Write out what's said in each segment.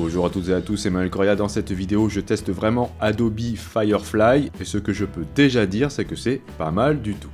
Bonjour à toutes et à tous, c'est Manuel Correa. Dans cette vidéo, je teste vraiment Adobe Firefly et ce que je peux déjà dire, c'est que c'est pas mal du tout.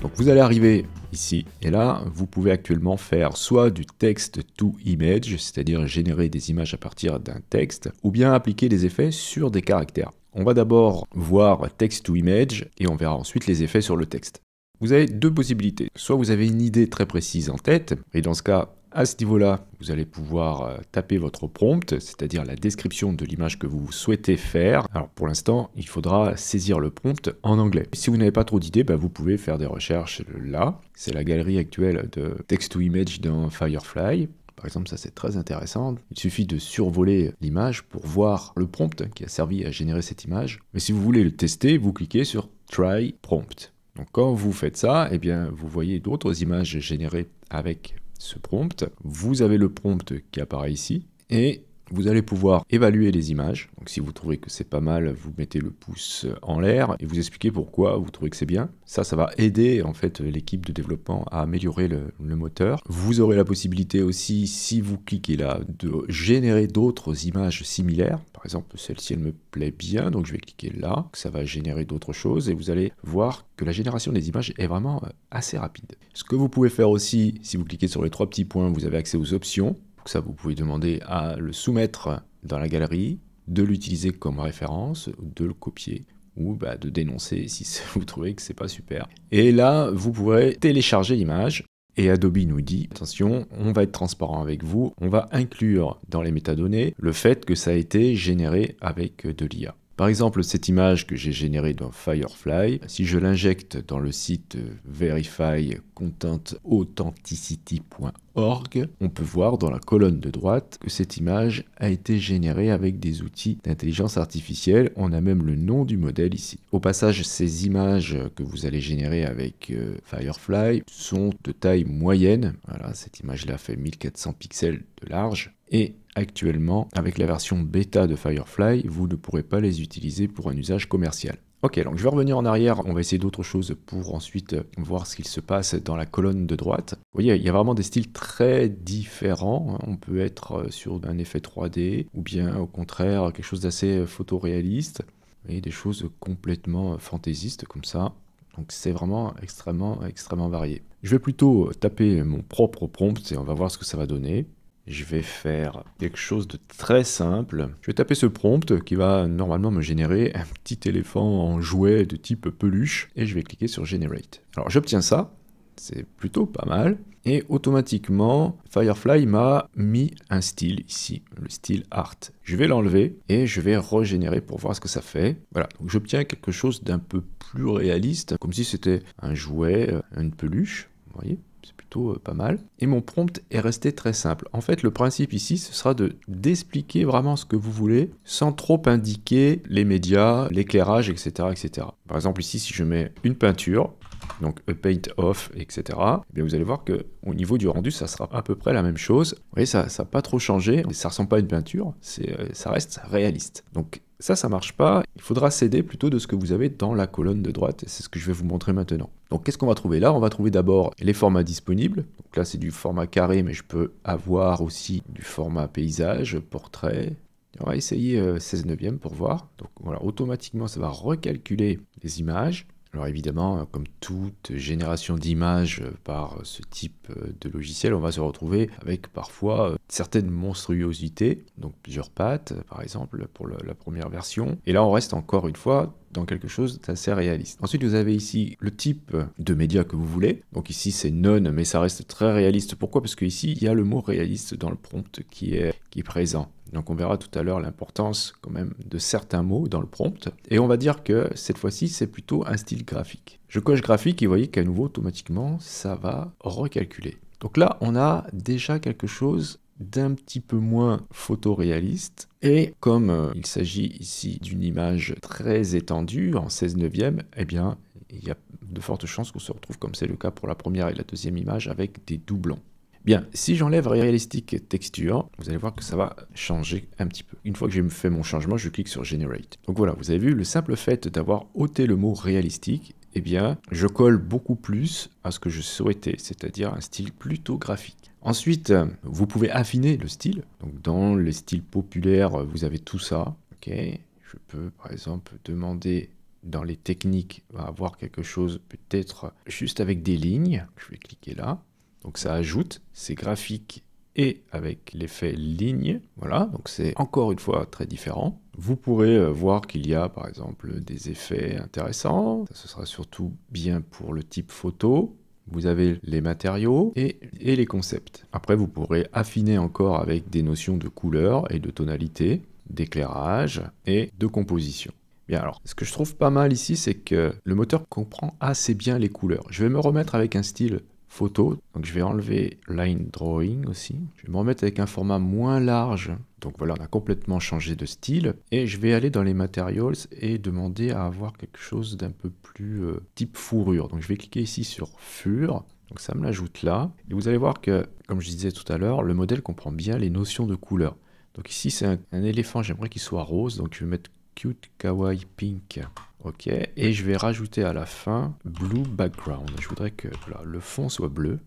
Donc vous allez arriver ici et là, vous pouvez actuellement faire soit du texte to image, c'est-à-dire générer des images à partir d'un texte, ou bien appliquer des effets sur des caractères. On va d'abord voir text to image et on verra ensuite les effets sur le texte. Vous avez deux possibilités. Soit vous avez une idée très précise en tête, et dans ce cas, à ce niveau-là, vous allez pouvoir euh, taper votre prompt, c'est-à-dire la description de l'image que vous souhaitez faire. Alors pour l'instant, il faudra saisir le prompt en anglais. Si vous n'avez pas trop d'idées, bah, vous pouvez faire des recherches là. C'est la galerie actuelle de text-to-image dans Firefly. Par exemple, ça c'est très intéressant. Il suffit de survoler l'image pour voir le prompt qui a servi à générer cette image. Mais si vous voulez le tester, vous cliquez sur Try Prompt quand vous faites ça, eh bien, vous voyez d'autres images générées avec ce prompt. Vous avez le prompt qui apparaît ici et vous allez pouvoir évaluer les images. Donc si vous trouvez que c'est pas mal, vous mettez le pouce en l'air et vous expliquez pourquoi vous trouvez que c'est bien. Ça, ça va aider en fait l'équipe de développement à améliorer le, le, moteur. Vous aurez la possibilité aussi, si vous cliquez là, de générer d'autres images similaires. Par exemple, celle-ci, elle me plaît bien, donc je vais cliquer là. Ça va générer d'autres choses et vous allez voir que la génération des images est vraiment euh, assez rapide. Ce que vous pouvez faire aussi, si vous cliquez sur les trois petits points, vous avez accès aux options ça vous pouvez demander à le soumettre dans la galerie, de l'utiliser comme référence, de le copier ou bah, de dénoncer si vous trouvez que c'est pas super. Et là, vous pourrez télécharger l'image. Et Adobe nous dit, attention, on va être transparent avec vous, on va inclure dans les métadonnées le fait que ça a été généré avec de l'IA. Par exemple, cette image que j'ai générée dans Firefly, si je l'injecte dans le site verifycontentauthenticity.org, on peut voir dans la colonne de droite que cette image a été générée avec des outils d'intelligence artificielle. On a même le nom du modèle ici. Au passage, ces images que vous allez générer avec euh, Firefly sont de taille moyenne. Voilà, cette image-là fait 1400 pixels de large et actuellement, avec la version bêta de Firefly, vous ne pourrez pas les utiliser pour un usage commercial. Ok, donc je vais revenir en arrière, on va essayer d'autres choses pour ensuite euh, voir ce qu'il se passe dans la colonne de droite. Vous voyez, il y a vraiment des styles très différents. On peut être euh, sur un effet 3D ou bien au contraire quelque chose d'assez euh, photoréaliste et des choses complètement fantaisistes comme ça. Donc c'est vraiment extrêmement, extrêmement varié. Je vais plutôt taper mon propre prompt et on va voir ce que ça va donner je vais faire quelque chose de très simple. Je vais taper ce prompt qui va normalement me générer un petit éléphant en jouet de type peluche et je vais cliquer sur Generate. Alors j'obtiens ça, c'est plutôt pas mal. Et automatiquement, Firefly m'a mis un style ici, le style art. Je vais l'enlever et je vais régénérer pour voir ce que ça fait. Voilà, donc j'obtiens quelque chose d'un peu plus réaliste, comme si c'était un jouet, euh, une peluche, vous voyez plutôt euh, pas mal. Et mon prompt est resté très simple. En fait, le principe ici, ce sera de d'expliquer vraiment ce que vous voulez sans trop indiquer les médias, l'éclairage, etc., etc. Par exemple, ici, si je mets une peinture, donc a paint off, etc. Eh bien vous allez voir que au niveau du rendu, ça sera à peu près la même chose. Vous voyez, ça n'a pas trop changé. Ça ressemble pas à une peinture, euh, ça reste réaliste. Donc ça, ça marche pas. Il faudra céder plutôt de ce que vous avez dans la colonne de droite. C'est ce que je vais vous montrer maintenant. Donc, qu'est-ce qu'on va trouver là On va trouver d'abord les formats disponibles. Donc là, c'est du format carré, mais je peux avoir aussi du format paysage, portrait. On va essayer 16 euh, neuvième pour voir. Donc voilà, automatiquement, ça va recalculer les images. Alors évidemment, euh, comme toute génération d'images euh, par euh, ce type de logiciel, on va se retrouver avec parfois certaines monstruosités, donc plusieurs pattes par exemple pour la première version. Et là on reste encore une fois dans quelque chose d'assez réaliste. Ensuite vous avez ici le type de média que vous voulez. Donc ici c'est none, mais ça reste très réaliste. Pourquoi Parce que ici il y a le mot réaliste dans le prompt qui est, qui est présent. Donc on verra tout à l'heure l'importance quand même de certains mots dans le prompt. Et on va dire que cette fois-ci, c'est plutôt un style graphique. Je coche graphique et vous voyez qu'à nouveau, automatiquement, ça va recalculer. Donc là, on a déjà quelque chose d'un petit peu moins photoréaliste. Et comme euh, il s'agit ici d'une image très étendue en 16 neuvième, eh bien, il y a de fortes chances qu'on se retrouve, comme c'est le cas pour la première et la deuxième image, avec des doublons. Bien, si j'enlève réalistique Texture, vous allez voir que ça va changer un petit peu. Une fois que j'ai fait mon changement, je clique sur Generate. Donc voilà, vous avez vu, le simple fait d'avoir ôté le mot réalistique, eh bien, je colle beaucoup plus à ce que je souhaitais, c'est-à-dire un style plutôt graphique. Ensuite, vous pouvez affiner le style. Donc dans les styles populaires, vous avez tout ça. Ok, je peux par exemple demander dans les techniques avoir quelque chose peut-être juste avec des lignes. Je vais cliquer là. Donc ça ajoute, ces graphiques et avec l'effet ligne. Voilà, donc c'est encore une fois très différent. Vous pourrez euh, voir qu'il y a par exemple des effets intéressants. ce sera surtout bien pour le type photo. Vous avez les matériaux et, et les concepts. Après, vous pourrez affiner encore avec des notions de couleur et de tonalité, d'éclairage et de composition. Bien alors, ce que je trouve pas mal ici, c'est que le moteur comprend assez bien les couleurs. Je vais me remettre avec un style photo. Donc je vais enlever line drawing aussi. Je vais me remettre avec un format moins large. Donc voilà, on a complètement changé de style. Et je vais aller dans les materials et demander à avoir quelque chose d'un peu plus euh, type fourrure. Donc je vais cliquer ici sur fur. Donc ça me l'ajoute là. Et vous allez voir que, comme je disais tout à l'heure, le modèle comprend bien les notions de couleur. Donc ici c'est un éléphant, j'aimerais qu'il soit rose. Donc je vais mettre cute kawaii pink. Ok, et je vais rajouter à la fin blue background. Je voudrais que le fond soit bleu.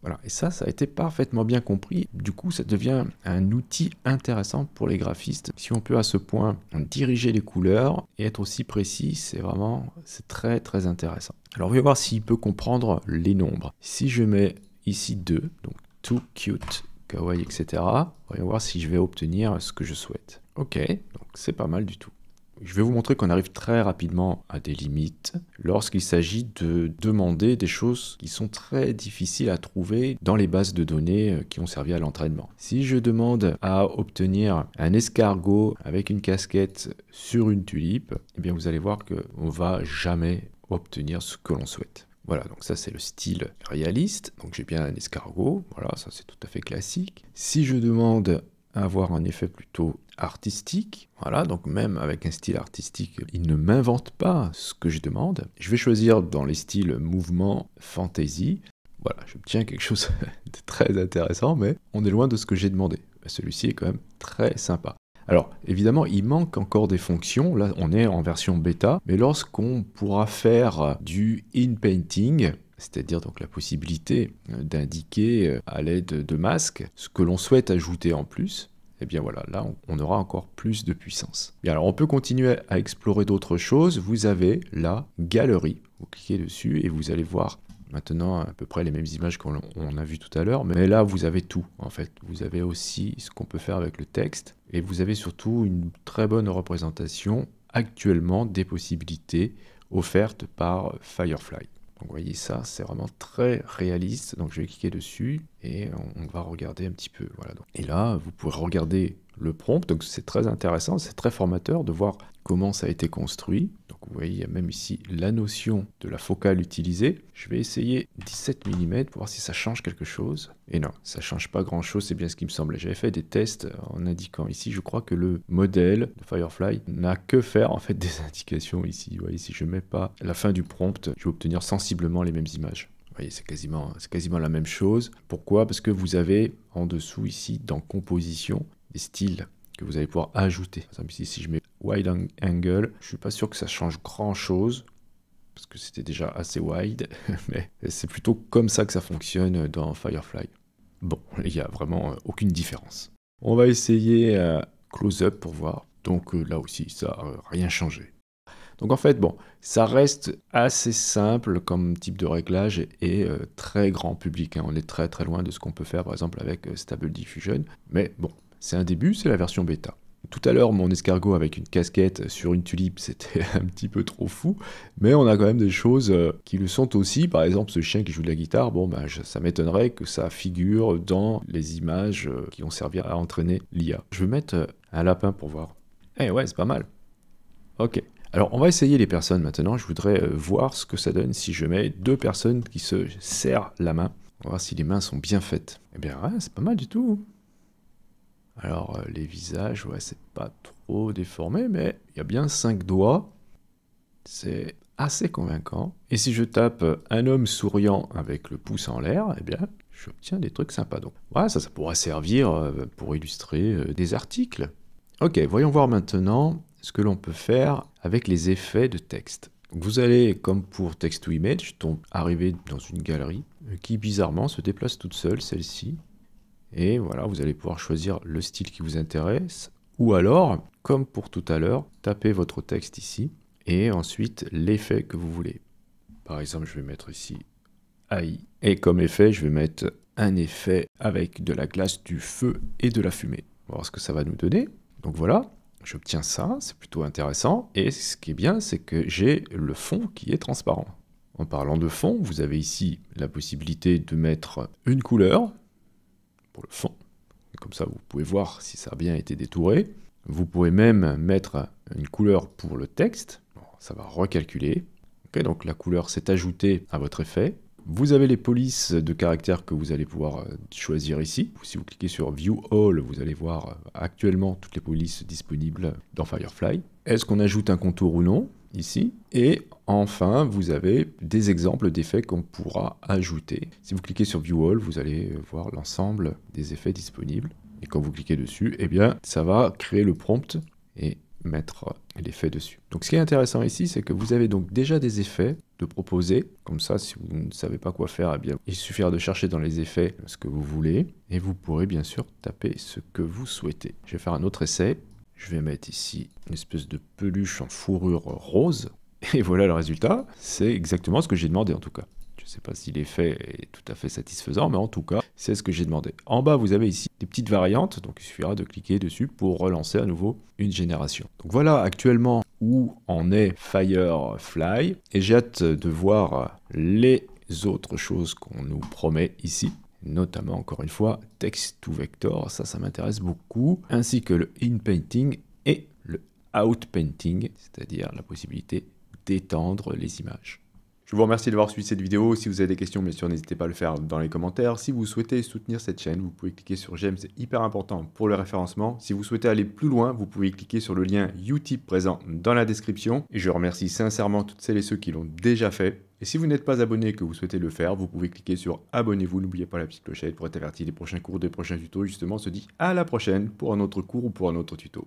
Voilà, et ça, ça a été parfaitement bien compris. Du coup, ça devient un outil intéressant pour les graphistes. Si on peut à ce point diriger les couleurs et être aussi précis, c'est vraiment, c'est très très intéressant. Alors, voyons voir s'il peut comprendre les nombres. Si je mets ici 2, donc too cute, kawaii, etc., voyons voir si je vais obtenir ce que je souhaite. Ok, donc c'est pas mal du tout. Je vais vous montrer qu'on arrive très rapidement à des limites lorsqu'il s'agit de demander des choses qui sont très difficiles à trouver dans les bases de données euh, qui ont servi à l'entraînement. Si je demande à obtenir un escargot avec une casquette sur une tulipe, eh bien vous allez voir qu'on va jamais obtenir ce que l'on souhaite. Voilà, donc ça c'est le style réaliste. Donc j'ai bien un escargot, voilà, ça c'est tout à fait classique. Si je demande avoir un effet plutôt artistique. Voilà, donc même avec un style artistique, il ne m'invente pas ce que je demande. Je vais choisir dans les styles mouvement, fantasy. Voilà, j'obtiens quelque chose de très intéressant, mais on est loin de ce que j'ai demandé. Celui-ci est quand même très sympa. Alors, évidemment, il manque encore des fonctions. Là, on est en version bêta, mais lorsqu'on pourra faire du in-painting, c'est-à-dire donc la possibilité euh, d'indiquer euh, à l'aide de masques ce que l'on souhaite ajouter en plus, eh bien voilà, là on aura encore plus de puissance. Et alors on peut continuer à explorer d'autres choses. Vous avez la galerie. Vous cliquez dessus et vous allez voir maintenant à peu près les mêmes images qu'on a vu tout à l'heure, mais là vous avez tout en fait. Vous avez aussi ce qu'on peut faire avec le texte et vous avez surtout une très bonne représentation actuellement des possibilités offertes par Firefly vous voyez ça, c'est vraiment très réaliste. Donc je vais cliquer dessus et on, on va regarder un petit peu. Voilà. Donc. Et là, vous pouvez regarder le prompt. Donc c'est très intéressant, c'est très formateur de voir comment ça a été construit. Donc vous voyez, il y a même ici la notion de la focale utilisée. Je vais essayer 17 mm pour voir si ça change quelque chose. Et non, ça change pas grand chose, c'est bien ce qui me semblait. J'avais fait des tests en indiquant ici, je crois que le modèle de Firefly n'a que faire en fait des indications ici. Vous voyez, si je mets pas la fin du prompt, je vais obtenir sensiblement les mêmes images. Vous voyez, c'est quasiment, quasiment la même chose. Pourquoi Parce que vous avez en dessous ici, dans composition, styles que vous allez pouvoir ajouter. Par exemple, ici, si je mets wide angle, je suis pas sûr que ça change grand chose parce que c'était déjà assez wide, mais c'est plutôt comme ça que ça fonctionne dans Firefly. Bon, il n'y a vraiment euh, aucune différence. On va essayer euh, close-up pour voir. Donc euh, là aussi, ça n'a rien changé. Donc en fait, bon, ça reste assez simple comme type de réglage et, très grand public. Hein. On est très très loin de ce qu'on peut faire par exemple avec Stable Diffusion. Mais bon, c'est un début, c'est la version bêta. Tout à l'heure, mon escargot avec une casquette sur une tulipe, c'était un petit peu trop fou, mais on a quand même des choses euh, qui le sont aussi. Par exemple, ce chien qui joue de la guitare, bon, bah, ça m'étonnerait que ça figure dans les images euh, qui ont servi à entraîner l'IA. Je vais mettre euh, un lapin pour voir. Eh ouais, c'est pas mal. Ok. Alors, on va essayer les personnes maintenant. Je voudrais voir ce que ça donne si je mets deux personnes qui se serrent la main. On va voir si les mains sont bien faites. Eh bien, ouais, c'est pas mal du tout. Alors, euh, les visages, ouais, c'est pas trop déformé, mais il y a bien cinq doigts. C'est assez convaincant. Et si je tape euh, un homme souriant avec le pouce en l'air, eh bien, j'obtiens des trucs sympas. Donc, voilà, ça, ça pourra servir euh, pour illustrer des articles. Ok, voyons voir maintenant ce que l'on peut faire avec les effets de texte. Vous allez, comme pour Text to Image, arriver dans une galerie qui bizarrement se déplace toute seule, celle-ci, et voilà, vous allez pouvoir choisir le style qui vous intéresse. Ou alors, comme pour tout à l'heure, tapez votre texte ici et ensuite l'effet que vous voulez. Par exemple, je vais mettre ici AI. Et comme effet, je vais mettre un effet avec de la glace, du feu et de la fumée. On va voir ce que ça va nous donner. Donc voilà, j'obtiens ça, c'est plutôt intéressant. Et ce qui est bien, c'est que j'ai le fond qui est transparent. En parlant de fond, vous avez ici la possibilité de mettre une couleur, pour le fond. comme ça, vous pouvez voir si ça a bien été détouré. Vous pouvez même mettre une couleur pour le texte. ça va recalculer. Ok, donc la couleur s'est ajoutée à votre effet. Vous avez les polices de caractères que vous allez pouvoir euh, choisir ici. Si vous cliquez sur View All, vous allez voir euh, actuellement toutes les polices disponibles dans Firefly. Est-ce qu'on ajoute un contour ou non ici. Et enfin, vous avez des exemples d'effets qu'on pourra ajouter. Si vous cliquez sur View All, vous allez euh, voir l'ensemble des effets disponibles. Et quand vous cliquez dessus, eh bien, ça va créer le prompt et mettre euh, l'effet dessus. Donc ce qui est intéressant ici, c'est que vous avez donc déjà des effets de proposer. Comme ça, si vous ne savez pas quoi faire, eh bien, il suffira de chercher dans les effets ce que vous voulez. Et vous pourrez bien sûr taper ce que vous souhaitez. Je vais faire un autre essai. Je vais mettre ici une espèce de peluche en fourrure rose. Et voilà le résultat. C'est exactement ce que j'ai demandé en tout cas. Je ne sais pas si l'effet est tout à fait satisfaisant, mais en tout cas, c'est ce que j'ai demandé. En bas, vous avez ici des petites variantes, donc il suffira de cliquer dessus pour relancer à nouveau une génération. Donc voilà actuellement où en est Firefly, et j'ai hâte de voir les autres choses qu'on nous promet ici notamment encore une fois text to vector, ça ça m'intéresse beaucoup, ainsi que le in painting et le out painting, c'est-à-dire la possibilité d'étendre les images. Je vous remercie d'avoir suivi cette vidéo. Si vous avez des questions, bien sûr, n'hésitez pas à le faire dans les commentaires. Si vous souhaitez soutenir cette chaîne, vous pouvez cliquer sur j'aime, c'est hyper important pour le référencement. Si vous souhaitez aller plus loin, vous pouvez cliquer sur le lien Utip présent dans la description. Et je remercie sincèrement toutes celles et ceux qui l'ont déjà fait. Et si vous n'êtes pas abonné et que vous souhaitez le faire, vous pouvez cliquer sur abonnez-vous, n'oubliez pas la petite clochette pour être averti des prochains cours, des prochains tutos. Justement, on se dit à la prochaine pour un autre cours ou pour un autre tuto.